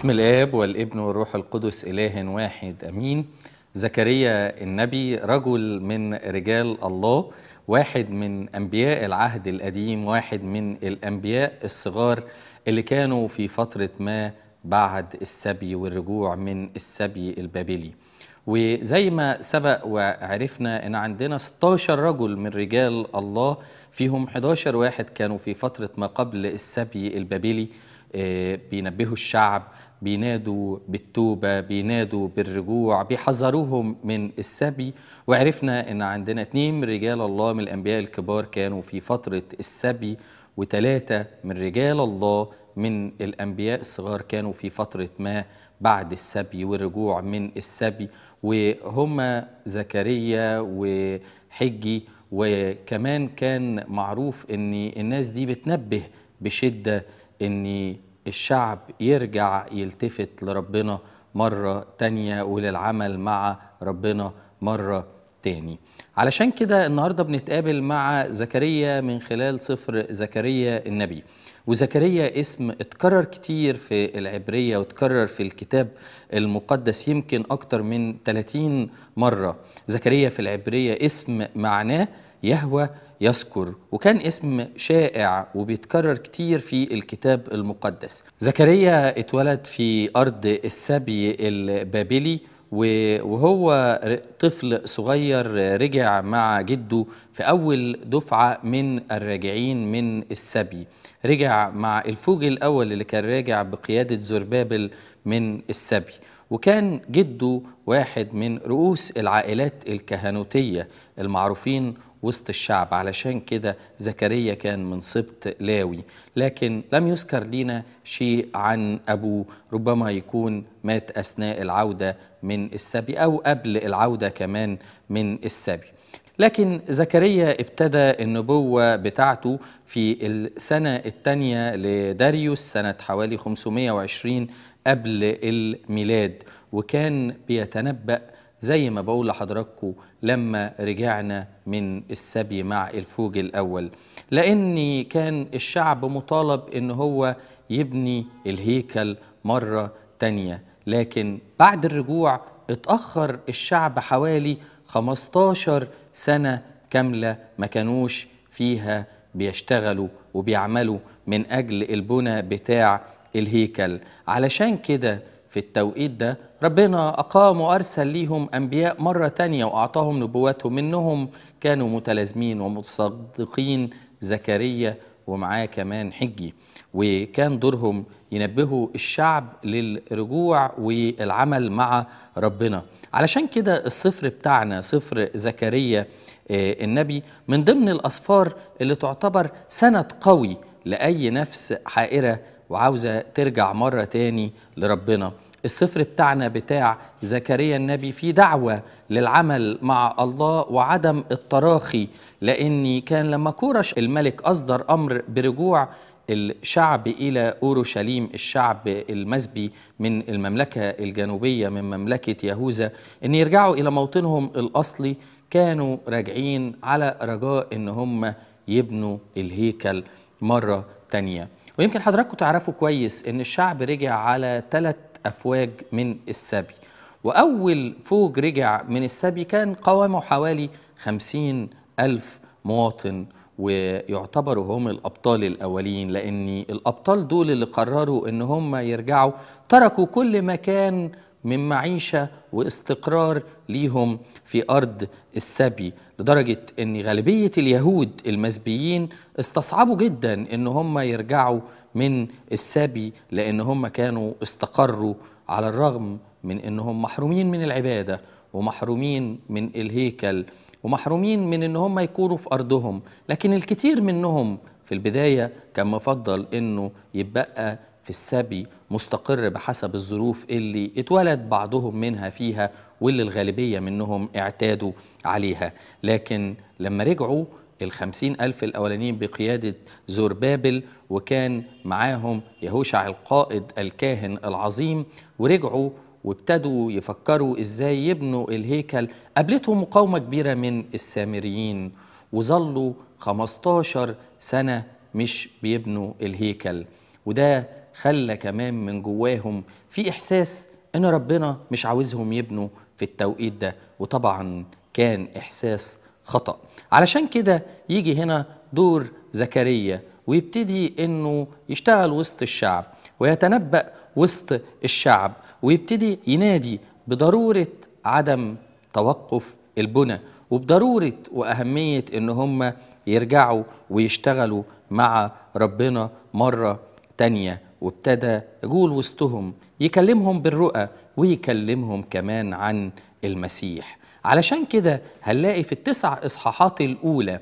بسم الاب والابن والروح القدس اله واحد امين زكريا النبي رجل من رجال الله واحد من انبياء العهد القديم واحد من الانبياء الصغار اللي كانوا في فتره ما بعد السبي والرجوع من السبي البابلي وزي ما سبق وعرفنا ان عندنا 16 رجل من رجال الله فيهم 11 واحد كانوا في فتره ما قبل السبي البابلي آه، بينبهوا الشعب بينادوا بالتوبة بينادوا بالرجوع بيحذروهم من السبي وعرفنا أن عندنا اتنين من رجال الله من الأنبياء الكبار كانوا في فترة السبي وتلاتة من رجال الله من الأنبياء الصغار كانوا في فترة ما بعد السبي والرجوع من السبي وهما زكريا وحجي وكمان كان معروف ان الناس دي بتنبه بشدة ان الشعب يرجع يلتفت لربنا مرة تانية وللعمل مع ربنا مرة تاني علشان كده النهاردة بنتقابل مع زكريا من خلال سفر زكريا النبي وزكريا اسم اتكرر كتير في العبرية واتكرر في الكتاب المقدس يمكن أكتر من 30 مرة زكريا في العبرية اسم معناه يهوى يذكر وكان اسم شائع وبيتكرر كتير في الكتاب المقدس زكريا اتولد في أرض السبي البابلي وهو طفل صغير رجع مع جده في أول دفعة من الراجعين من السبي رجع مع الفوج الأول اللي كان راجع بقيادة زربابل من السبي وكان جده واحد من رؤوس العائلات الكهنوتية المعروفين وسط الشعب علشان كده زكريا كان من سبط لاوي لكن لم يذكر لنا شيء عن أبوه ربما يكون مات أثناء العودة من السبي أو قبل العودة كمان من السبي لكن زكريا ابتدى النبوة بتاعته في السنة الثانية لداريوس سنة حوالي 520 قبل الميلاد وكان بيتنبأ زي ما بقول لحضراتكم لما رجعنا من السبي مع الفوج الأول لأن كان الشعب مطالب إن هو يبني الهيكل مرة تانية لكن بعد الرجوع اتأخر الشعب حوالي 15 سنة كاملة ما كانوش فيها بيشتغلوا وبيعملوا من أجل البنى بتاع الهيكل علشان كده في التوقيت ده ربنا أقام وأرسل ليهم أنبياء مرة تانية وأعطاهم نبواتهم منهم كانوا متلازمين ومتصدقين زكريا ومعاه كمان حجي وكان دورهم ينبهوا الشعب للرجوع والعمل مع ربنا علشان كده الصفر بتاعنا صفر زكريا آه، النبي من ضمن الأصفار اللي تعتبر سند قوي لأي نفس حائرة وعاوزة ترجع مرة تاني لربنا السفر بتاعنا بتاع زكريا النبي في دعوة للعمل مع الله وعدم التراخي لأني كان لما كورش الملك أصدر أمر برجوع الشعب إلى أورشليم الشعب المسبي من المملكة الجنوبية من مملكة يهوذا أن يرجعوا إلى موطنهم الأصلي كانوا راجعين على رجاء أن هم يبنوا الهيكل مرة تانية ويمكن حضراتكم تعرفوا كويس ان الشعب رجع على ثلاث افواج من السبي واول فوج رجع من السبي كان قوامه حوالي خمسين الف مواطن ويعتبروا هم الابطال الاولين لان الابطال دول اللي قرروا ان هم يرجعوا تركوا كل مكان من معيشة واستقرار ليهم في أرض السبي لدرجة أن غالبية اليهود المسبيين استصعبوا جدا أن هم يرجعوا من السبي لأن هم كانوا استقروا على الرغم من أنهم محرومين من العبادة ومحرومين من الهيكل ومحرومين من أن هم يكونوا في أرضهم لكن الكثير منهم في البداية كان مفضل أنه يبقى في السبي مستقر بحسب الظروف اللي اتولد بعضهم منها فيها واللي الغالبية منهم اعتادوا عليها لكن لما رجعوا الخمسين ألف الأولانيين بقيادة بابل وكان معاهم يهوشع القائد الكاهن العظيم ورجعوا وابتدوا يفكروا إزاي يبنوا الهيكل قابلتهم مقاومة كبيرة من السامريين وظلوا 15 سنة مش بيبنوا الهيكل وده خلى كمان من جواهم في إحساس إن ربنا مش عاوزهم يبنوا في التوقيت ده وطبعا كان إحساس خطأ علشان كده يجي هنا دور زكريا ويبتدي إنه يشتغل وسط الشعب ويتنبأ وسط الشعب ويبتدي ينادي بضرورة عدم توقف البنى وبضرورة وأهمية إن هم يرجعوا ويشتغلوا مع ربنا مرة تانية وابتدى يقول وسطهم يكلمهم بالرؤى ويكلمهم كمان عن المسيح علشان كده هنلاقي في التسع إصحاحات الأولى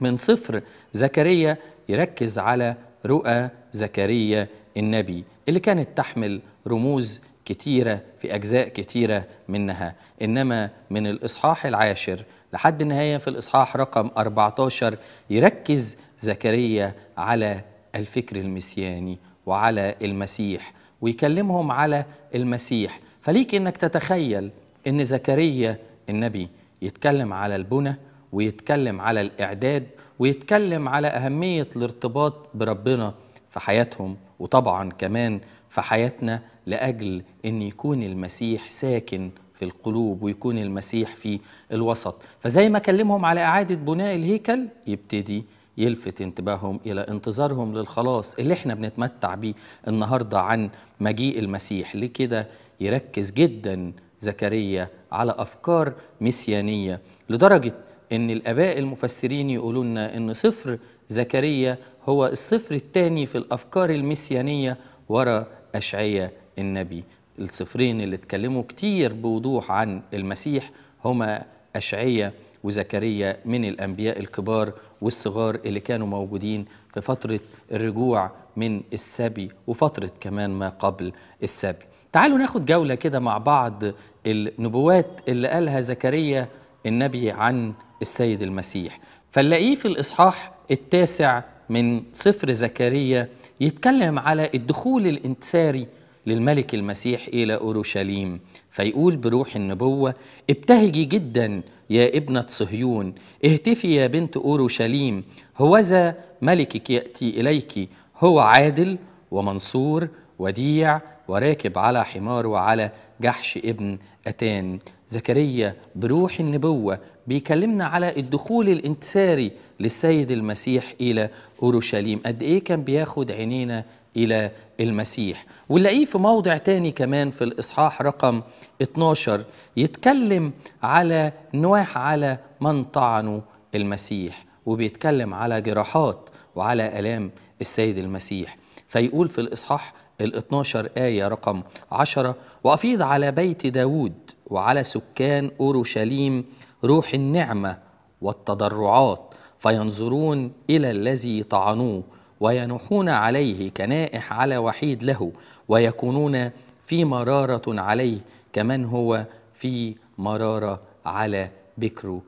من صفر زكريا يركز على رؤى زكريا النبي اللي كانت تحمل رموز كتيرة في أجزاء كتيرة منها إنما من الإصحاح العاشر لحد النهاية في الإصحاح رقم 14 يركز زكريا على الفكر المسياني وعلى المسيح ويكلمهم على المسيح فليك انك تتخيل ان زكريا النبي يتكلم على البنى ويتكلم على الاعداد ويتكلم على اهميه الارتباط بربنا في حياتهم وطبعا كمان في حياتنا لاجل ان يكون المسيح ساكن في القلوب ويكون المسيح في الوسط فزي ما كلمهم على اعاده بناء الهيكل يبتدي يلفت انتباههم الى انتظارهم للخلاص اللي احنا بنتمتع بيه النهارده عن مجيء المسيح لكده يركز جدا زكريا على افكار مسيانيه لدرجه ان الاباء المفسرين يقولوا لنا ان صفر زكريا هو الصفر الثاني في الافكار المسيانيه ورا اشعيا النبي الصفرين اللي اتكلموا كتير بوضوح عن المسيح هما اشعيا وزكريا من الأنبياء الكبار والصغار اللي كانوا موجودين في فترة الرجوع من السبي وفترة كمان ما قبل السبي تعالوا ناخد جولة كده مع بعض النبوات اللي قالها زكريا النبي عن السيد المسيح فنلاقيه في الإصحاح التاسع من سفر زكريا يتكلم على الدخول الانتساري للملك المسيح إلى أورشليم فيقول بروح النبوة ابتهجي جدا يا ابنة صهيون اهتفي يا بنت أورشليم هوذا ملكك يأتي إليك هو عادل ومنصور وديع وراكب على حمار وعلى جحش ابن أتان زكريا بروح النبوة بيكلمنا على الدخول الانتصاري للسيد المسيح إلى أورشليم قد إيه كان بياخد عينينا إلى المسيح ونلاقيه في موضع تاني كمان في الإصحاح رقم 12 يتكلم على نواح على من طعنوا المسيح وبيتكلم على جراحات وعلى آلام السيد المسيح فيقول في الإصحاح ال 12 آية رقم 10 وأفيض على بيت داود وعلى سكان أورشليم روح النعمة والتضرعات فينظرون إلى الذي طعنوه وينوحون عليه كنائح على وحيد له ويكونون في مرارة عليه كمن هو في مرارة على بكره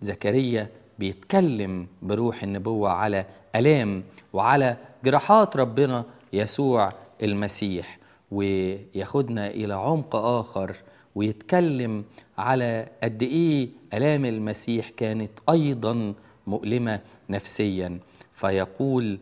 زكريا بيتكلم بروح النبوة على ألام وعلى جراحات ربنا يسوع المسيح وياخدنا إلى عمق آخر ويتكلم على قد إيه ألام المسيح كانت أيضا مؤلمة نفسيا فيقول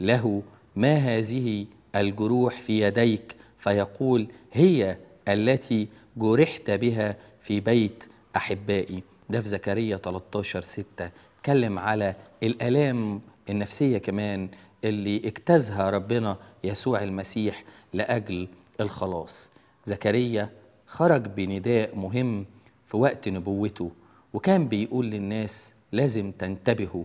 له ما هذه الجروح في يديك فيقول هي التي جرحت بها في بيت أحبائي ده في زكريا 13 6 اتكلم على الآلام النفسية كمان اللي اجتازها ربنا يسوع المسيح لأجل الخلاص زكريا خرج بنداء مهم في وقت نبوته وكان بيقول للناس لازم تنتبهوا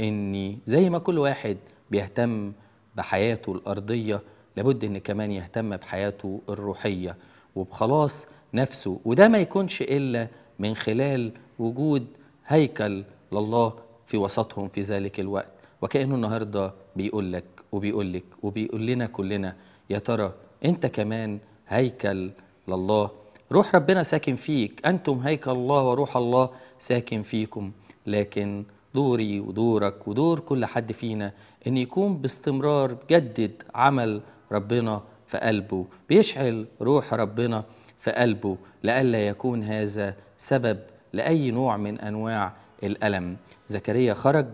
ان زي ما كل واحد بيهتم بحياته الأرضية لابد إن كمان يهتم بحياته الروحية وبخلاص نفسه وده ما يكونش إلا من خلال وجود هيكل لله في وسطهم في ذلك الوقت وكأنه النهاردة بيقول لك وبيقول لك وبيقول لنا كلنا يا ترى أنت كمان هيكل لله روح ربنا ساكن فيك أنتم هيكل الله وروح الله ساكن فيكم لكن دوري ودورك ودور كل حد فينا ان يكون باستمرار جدد عمل ربنا في قلبه بيشعل روح ربنا في قلبه لئلا يكون هذا سبب لاي نوع من انواع الالم زكريا خرج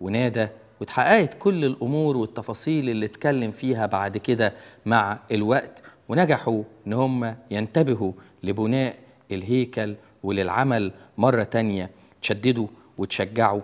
ونادى واتحققت كل الامور والتفاصيل اللي اتكلم فيها بعد كده مع الوقت ونجحوا ان هم ينتبهوا لبناء الهيكل وللعمل مره تانيه تشددوا وتشجعوا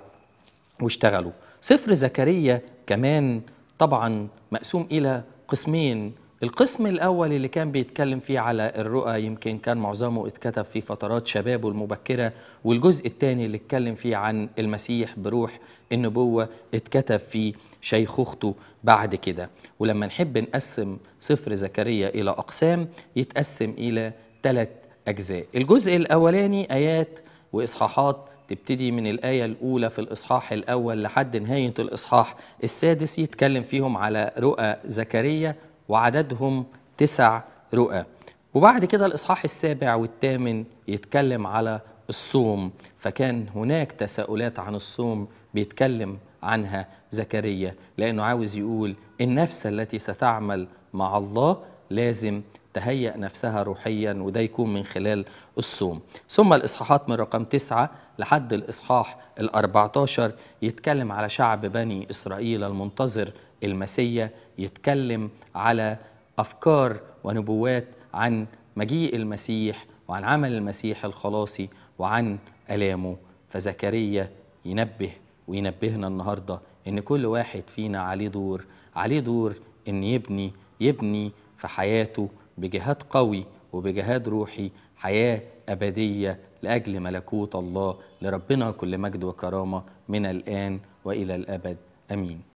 واشتغلوا سفر زكريا كمان طبعا مقسوم إلى قسمين القسم الأول اللي كان بيتكلم فيه على الرؤى يمكن كان معظمه اتكتب في فترات شبابه المبكرة والجزء الثاني اللي اتكلم فيه عن المسيح بروح النبوة اتكتب في شيخوخته بعد كده ولما نحب نقسم سفر زكريا إلى أقسام يتقسم إلى ثلاث أجزاء الجزء الأولاني آيات وإصحاحات تبتدي من الآية الأولى في الإصحاح الأول لحد نهاية الإصحاح السادس يتكلم فيهم على رؤى زكريا وعددهم تسع رؤى وبعد كده الإصحاح السابع والثامن يتكلم على الصوم فكان هناك تساؤلات عن الصوم بيتكلم عنها زكريا لأنه عاوز يقول النفس التي ستعمل مع الله لازم تهيأ نفسها روحيا وده يكون من خلال الصوم ثم الإصحاحات من رقم تسعة لحد الإصحاح ال14 يتكلم على شعب بني إسرائيل المنتظر المسيا يتكلم على أفكار ونبوات عن مجيء المسيح وعن عمل المسيح الخلاصي وعن ألامه فزكريا ينبه وينبهنا النهارده ان كل واحد فينا عليه دور عليه دور ان يبني يبني في حياته بجهاد قوي وبجهاد روحي حياه ابديه لأجل ملكوت الله لربنا كل مجد وكرامة من الآن وإلى الأبد آمين